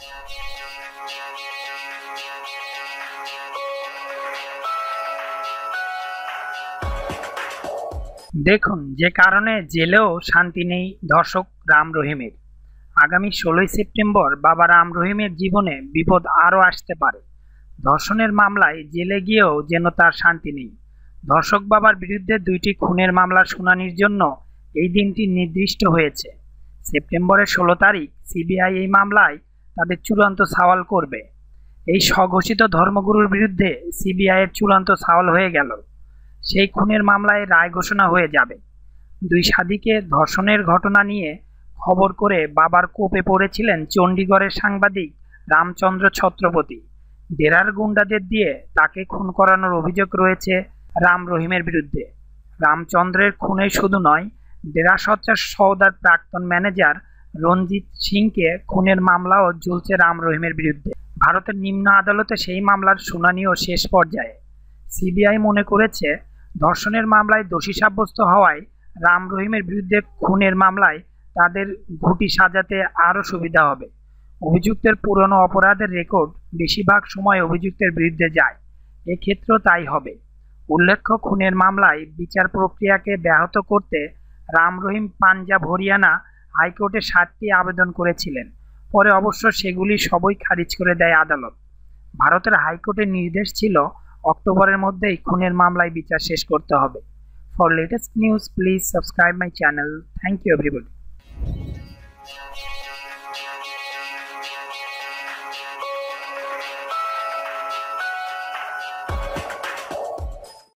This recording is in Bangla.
দেখুন যে কারণে জেলেও শান্তি নেই ধর্ষক রাম রহিমের আগামী ষোলোই সেপ্টেম্বর বাবা রাম রহিমের জীবনে বিপদ আরও আসতে পারে ধর্ষণের মামলায় জেলে গিয়েও যেন তার শান্তি নেই ধর্ষক বাবার বিরুদ্ধে দুইটি খুনের মামলা শুনানির জন্য এই দিনটি নির্দিষ্ট হয়েছে সেপ্টেম্বরের ষোলো তারিখ সিবিআই এই মামলায় তাদের চূড়ান্ত সওয়াল করবে এই স্বঘোষিত ধর্মগুরুর বিরুদ্ধে সিবিআইয়ের চূড়ান্ত সওয়াল হয়ে গেল সেই খুনের মামলায় রায় ঘোষণা হয়ে যাবে দুই সাদিকে ধর্ষণের ঘটনা নিয়ে খবর করে বাবার কোপে পড়েছিলেন চণ্ডীগড়ের সাংবাদিক রামচন্দ্র ছত্রপতি ডেরার গুন্ডাদের দিয়ে তাকে খুন করানোর অভিযোগ রয়েছে রাম রহিমের বিরুদ্ধে রামচন্দ্রের খুনে শুধু নয় ডেরা সচ্চার সৌদার প্রাক্তন ম্যানেজার রঞ্জিত সিংকে খুনের মামলাও ঝুলছে রাম রহিমের বিরুদ্ধে ভারতের নিম্ন আদালতে সেই মামলার শুনানিও শেষ পর্যায়ে সিবিআই মনে করেছে ধর্ষণের মামলায় দোষী সাব্যস্ত হওয়ায় রাম রহিমের বিরুদ্ধে খুনের মামলায় তাদের ঘুটি সাজাতে আরও সুবিধা হবে অভিযুক্তের পুরনো অপরাধের রেকর্ড বেশিরভাগ সময় অভিযুক্তের বিরুদ্ধে যায় এক্ষেত্রেও তাই হবে উল্লেখ্য খুনের মামলায় বিচার প্রক্রিয়াকে ব্যাহত করতে রাম রহিম পাঞ্জাব হরিয়ানা হাইকোর্টে সাতটি আবেদন করেছিলেন পরে অবশ্য সেগুলি সবই খারিজ করে দেয় আদালত ভারতের হাইকোর্টের নির্দেশ ছিল অক্টোবরের মধ্যেই খুনের মামলায় বিচার শেষ করতে হবে for latest news please subscribe my channel thank you everybody